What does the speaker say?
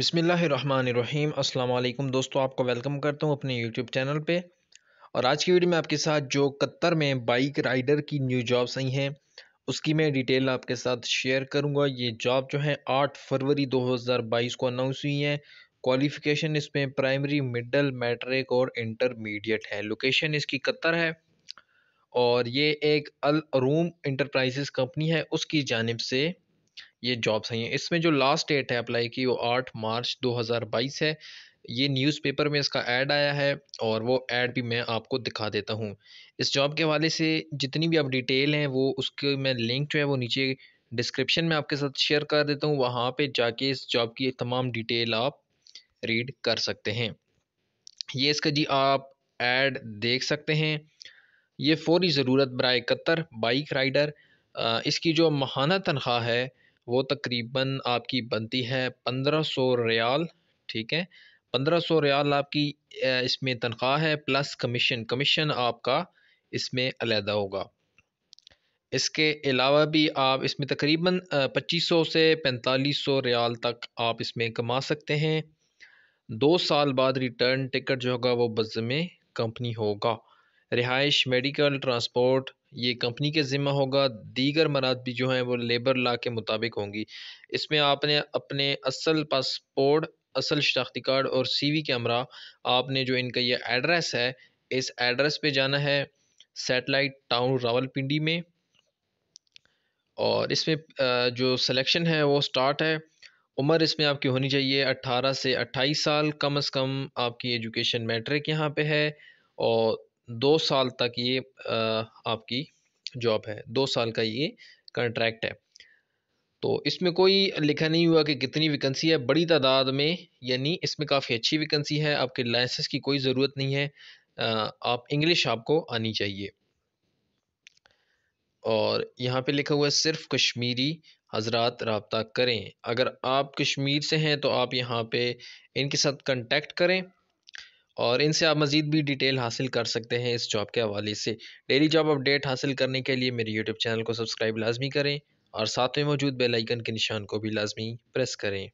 बिसमीम् अल्लाम दोस्तों आपको वेलकम करता हूँ अपने यूट्यूब चैनल पे और आज की वीडियो में आपके साथ जो कतर में बाइक राइडर की न्यू जॉब्स आई हैं उसकी मैं डिटेल आपके साथ शेयर करूँगा ये जॉब जो है आठ फरवरी 2022 को अनाउंस हुई है क्वालिफ़िकेशन इसमें प्राइमरी मिडल मैट्रिक और इंटरमीडिएट है लोकेशन इसकी कतर है और ये एक अलूम इंटरप्राइज़ इंटरप्राइजेस कंपनी है उसकी जानब से ये जॉब्स हैं इसमें जो लास्ट डेट है अप्लाई की वो आठ मार्च 2022 है ये न्यूज़पेपर में इसका ऐड आया है और वो ऐड भी मैं आपको दिखा देता हूँ इस जॉब के हवाले से जितनी भी आप डिटेल हैं वो उसके मैं लिंक जो है वो नीचे डिस्क्रिप्शन में आपके साथ शेयर कर देता हूँ वहाँ पर जाके इस जॉब की तमाम डिटेल आप रीड कर सकते हैं ये इसका जी आप एड देख सकते हैं ये फौरी ज़रूरत बर कतर बाइक राइडर इसकी जो माहाना तनख्वाह है वो तकरीबन आपकी बनती है पंद्रह सौ रियाल ठीक है पंद्रह सौ रियाल आपकी इसमें तनख्वाह है प्लस कमीशन कमीशन आपका इसमें अलहदा होगा इसके अलावा भी आप इसमें तकरीबन पच्चीस सौ से पैंतालीस सौ रियाल तक आप इसमें कमा सकते हैं दो साल बाद रिटर्न टिकट जो होगा वो बज़म कंपनी होगा रिहाइश मेडिकल ट्रांसपोर्ट ये कंपनी के ज़िम्मा होगा दीगर मराद भी जो हैं वो लेबर ला के मुताबिक होंगी इसमें आपने अपने असल पासपोर्ट असल शनाख्ती कार्ड और सी के कैमरा आपने जो इनका ये एड्रेस है इस एड्रेस पे जाना है सेटेलाइट टाउन रावलपिंडी में और इसमें जो सिलेक्शन है वो स्टार्ट है उम्र इसमें आपकी होनी चाहिए 18 से 28 साल कम से कम आपकी एजुकेशन मैट्रिक यहाँ पे है और दो साल तक ये आपकी जॉब है दो साल का ये कंट्रैक्ट है तो इसमें कोई लिखा नहीं हुआ कि कितनी वैकेंसी है बड़ी तादाद में यानी इसमें काफ़ी अच्छी वैकेंसी है आपके लाइसेंस की कोई ज़रूरत नहीं है आप इंग्लिश आपको आनी चाहिए और यहाँ पे लिखा हुआ है सिर्फ कश्मीरी हजरात रबता करें अगर आप कश्मीर से हैं तो आप यहाँ पे इनके साथ कांटेक्ट करें और इनसे आप मज़ीद भी डिटेल हासिल कर सकते हैं इस जॉब के हवाले से डेली जॉब अपडेट हासिल करने के लिए मेरे यूट्यूब चैनल को सब्सक्राइब लाजमी करें और साथ में मौजूद बेलाइकन के निशान को भी लाजमी प्रेस करें